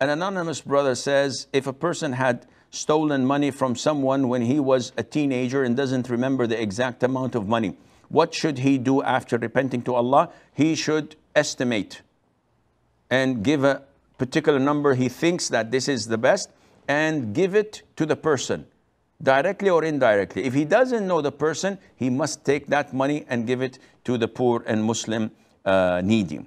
An anonymous brother says if a person had stolen money from someone when he was a teenager and doesn't remember the exact amount of money, what should he do after repenting to Allah? He should estimate and give a particular number he thinks that this is the best and give it to the person directly or indirectly. If he doesn't know the person, he must take that money and give it to the poor and Muslim uh, needy.